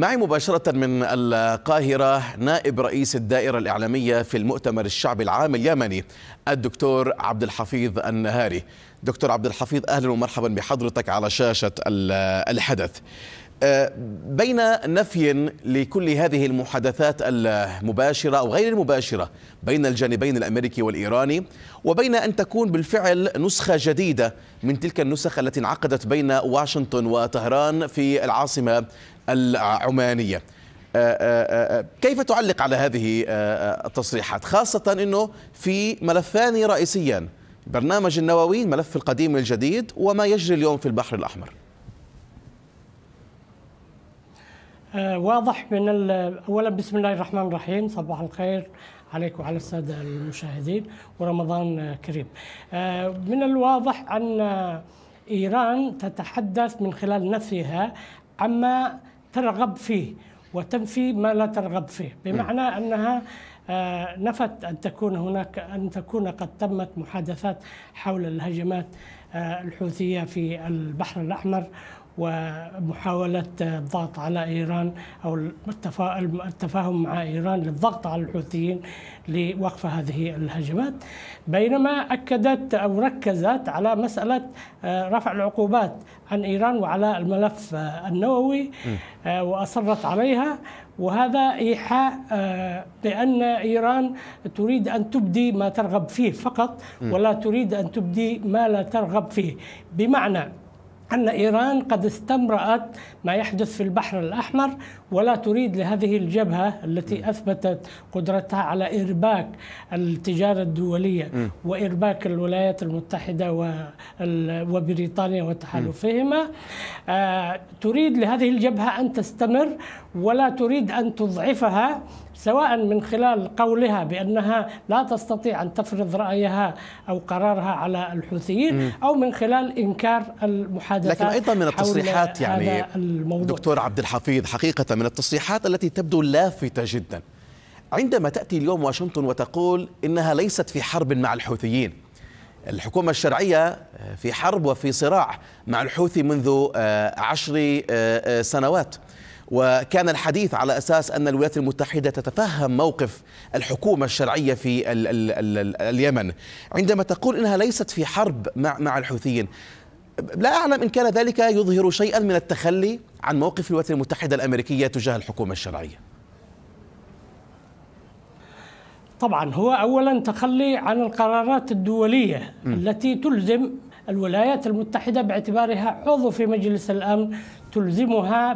معي مباشرة من القاهرة نائب رئيس الدائرة الإعلامية في المؤتمر الشعبي العام اليمني الدكتور عبد الحفيظ النهاري دكتور عبد الحفيظ أهلا ومرحبا بحضرتك على شاشة الحدث بين نفي لكل هذه المحادثات المباشره او غير المباشره بين الجانبين الامريكي والايراني وبين ان تكون بالفعل نسخه جديده من تلك النسخ التي انعقدت بين واشنطن وطهران في العاصمه العمانيه. آه، آه، آه، كيف تعلق على هذه التصريحات خاصه انه في ملفان رئيسيان برنامج النووي الملف القديم والجديد وما يجري اليوم في البحر الاحمر. آه، واضح بان اولا بسم الله الرحمن الرحيم صباح الخير عليك وعلى الساده المشاهدين ورمضان كريم. آه، من الواضح ان ايران تتحدث من خلال نفيها عما ترغب فيه وتنفي ما لا ترغب فيه، بمعنى انها آه، نفت ان تكون هناك ان تكون قد تمت محادثات حول الهجمات الحوثيه في البحر الاحمر ومحاولة الضغط على إيران أو التفاهم مع إيران للضغط على الحوثيين لوقف هذه الهجمات بينما أكدت أو ركزت على مسألة آه، رفع العقوبات عن إيران وعلى الملف آه، النووي آه، وأصرت عليها وهذا إيحاء بأن إيران تريد أن تبدي ما ترغب فيه فقط ولا تريد أن تبدي ما لا ترغب فيه بمعنى أن إيران قد استمرأت ما يحدث في البحر الأحمر ولا تريد لهذه الجبهة التي أثبتت قدرتها على إرباك التجارة الدولية وإرباك الولايات المتحدة وبريطانيا وتحالفهما آه، تريد لهذه الجبهة أن تستمر ولا تريد أن تضعفها سواء من خلال قولها بأنها لا تستطيع أن تفرض رأيها أو قرارها على الحوثيين أو من خلال إنكار المحادثات لكن أيضا من التصريحات يعني دكتور عبد الحفيظ حقيقة من التصريحات التي تبدو لافتة جدا عندما تأتي اليوم واشنطن وتقول إنها ليست في حرب مع الحوثيين الحكومة الشرعية في حرب وفي صراع مع الحوثي منذ آه، عشر آه، آه، سنوات وكان الحديث على أساس أن الولايات المتحدة تتفهم موقف الحكومة الشرعية في الـ الـ الـ اليمن عندما تقول إنها ليست في حرب مع, مع الحوثيين لا أعلم إن كان ذلك يظهر شيئا من التخلي عن موقف الولايات المتحدة الأمريكية تجاه الحكومة الشرعية طبعا هو اولا تخلي عن القرارات الدوليه م. التي تلزم الولايات المتحده باعتبارها عضو في مجلس الامن تلزمها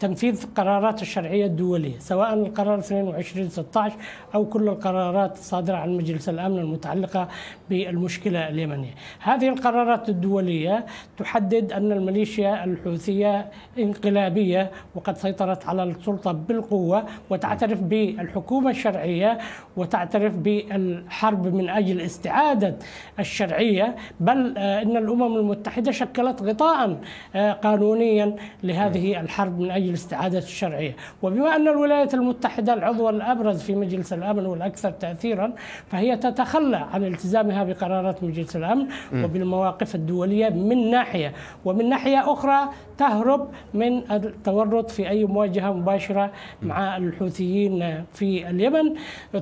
تنفيذ قرارات الشرعية الدولية سواء القرار 2216 أو كل القرارات الصادرة عن مجلس الأمن المتعلقة بالمشكلة اليمنية هذه القرارات الدولية تحدد أن الميليشيا الحوثية انقلابية وقد سيطرت على السلطة بالقوة وتعترف بالحكومة الشرعية وتعترف بالحرب من أجل استعادة الشرعية بل آه، إن الأمم المتحدة شكلت غطاء آه، قانونيا لهذه الحرب من أجل الاستعادة الشرعيه، وبما ان الولايات المتحده العضو الابرز في مجلس الامن والاكثر تاثيرا فهي تتخلى عن التزامها بقرارات مجلس الامن وبالمواقف الدوليه من ناحيه، ومن ناحيه اخرى تهرب من التورط في اي مواجهه مباشره مع الحوثيين في اليمن،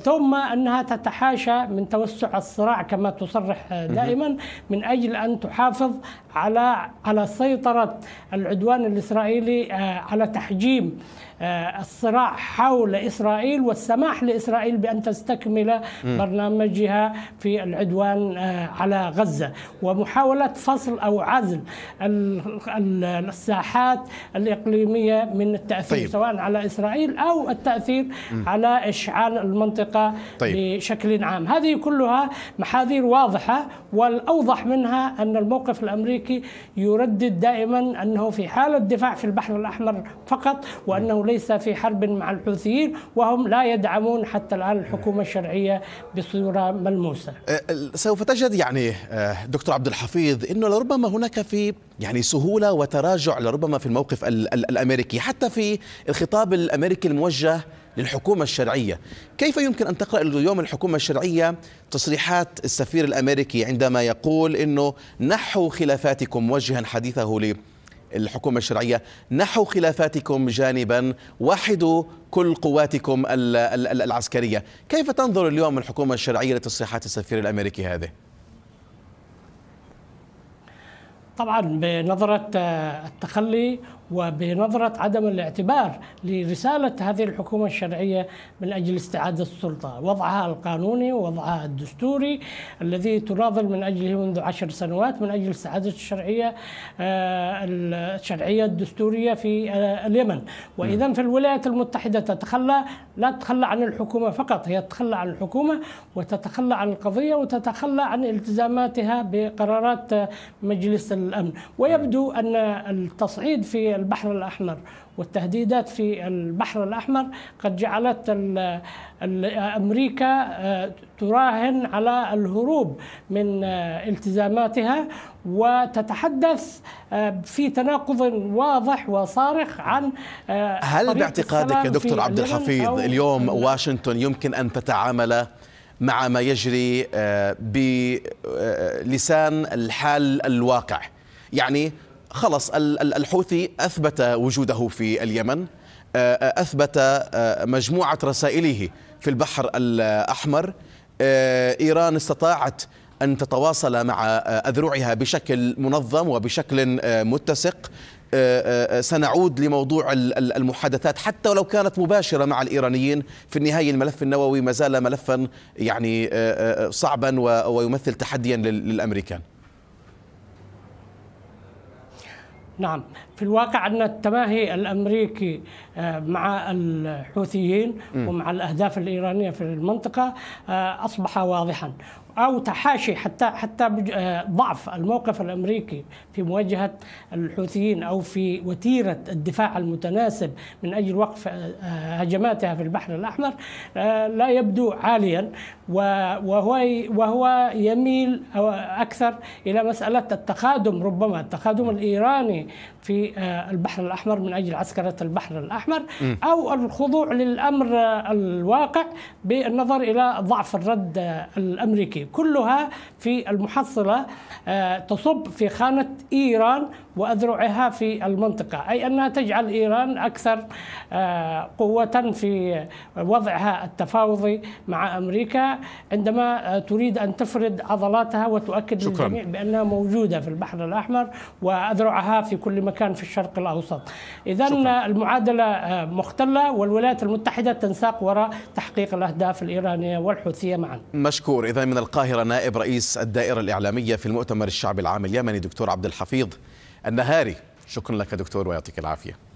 ثم انها تتحاشى من توسع الصراع كما تصرح دائما من اجل ان تحافظ على على سيطره العدوان الاسرائيلي آه، على تحجيم آه، الصراع حول إسرائيل والسماح لإسرائيل بأن تستكمل برنامجها في العدوان آه، على غزة ومحاولة فصل أو عزل الساحات الإقليمية من التأثير طيب. سواء على إسرائيل أو التأثير م. على إشعال المنطقة طيب. بشكل عام هذه كلها محاذير واضحة والأوضح منها أن الموقف الأمريكي يردد دائما أنه في حالة دفاع في البحر الأحمر فقط وأنه م. ليس في حرب مع الحوثيين وهم لا يدعمون حتى الآن الحكومة الشرعية بصورة ملموسة أه، سوف تجد يعني أه، دكتور عبد الحفيظ أنه لربما هناك في يعني سهولة وتراجع لربما في الموقف الأمريكي حتى في الخطاب الأمريكي الموجه للحكومة الشرعية كيف يمكن أن تقرأ اليوم الحكومة الشرعية تصريحات السفير الأمريكي عندما يقول أنه نحو خلافاتكم موجها حديثه الحكومة الشرعية نحو خلافاتكم جانبا وحدوا كل قواتكم العسكرية كيف تنظر اليوم الحكومة الشرعية لتصريحات السفير الأمريكي هذه؟ طبعا بنظرة التخلي وبنظرة عدم الاعتبار لرسالة هذه الحكومة الشرعية من أجل استعادة السلطة وضعها القانوني ووضعها الدستوري الذي تناضل من أجله منذ عشر سنوات من أجل استعادة الشرعية آه، الشرعية الدستورية في آه، اليمن وإذا في الولايات المتحدة تتخلى لا تتخلى عن الحكومة فقط هي تتخلى عن الحكومة وتتخلى عن القضية وتتخلى عن التزاماتها بقرارات مجلس الأمن ويبدو أن التصعيد في البحر الأحمر والتهديدات في البحر الأحمر قد جعلت أمريكا آه، تراهن على الهروب من آه، التزاماتها وتتحدث آه، في تناقض واضح وصارخ عن هل باعتقادك يا دكتور عبد الحفيظ اليوم واشنطن يمكن أن تتعامل مع ما يجري بلسان الحال الواقع يعني خلص الحوثي أثبت وجوده في اليمن آه، آه، أثبت آه، مجموعة رسائله في البحر الأحمر إيران استطاعت أن تتواصل مع أذرعها بشكل منظم وبشكل متسق سنعود لموضوع المحادثات حتى ولو كانت مباشرة مع الإيرانيين في النهاية الملف النووي ما زال ملفا يعني صعبا ويمثل تحديا للأمريكان Naam, في الواقع أن التماهي الأمريكي آه، مع الحوثيين ومع الأهداف الإيرانية في المنطقة آه، أصبح واضحا او تحاشي حتى حتى آه، ضعف الموقف الامريكي في مواجهه الحوثيين او في وتيره الدفاع المتناسب من اجل وقف هجماتها في البحر الاحمر لا يبدو عاليا وهو وهو يميل اكثر الى مساله التخادم ربما التخادم الايراني في آه، البحر الأحمر من أجل عسكرة البحر الأحمر أو الخضوع للأمر الواقع بالنظر إلى ضعف الرد الأمريكي كلها في المحصلة آه، تصب في خانة إيران وأذرعها في المنطقة أي أنها تجعل إيران أكثر آه، قوة في وضعها التفاوضي مع أمريكا عندما تريد أن تفرد عضلاتها وتؤكد للجميع بأنها موجودة في البحر الأحمر وأذرعها في كل مكان في الشرق الأوسط إذا المعادلة آه، مختلة والولايات المتحدة تنساق وراء تحقيق الأهداف الإيرانية والحوثية معا مشكور إذا من القاهرة نائب رئيس الدائرة الإعلامية في المؤتمر الشعبي العام اليمني دكتور عبد الحفيظ النهاري شكرا لك دكتور ويعطيك العافيه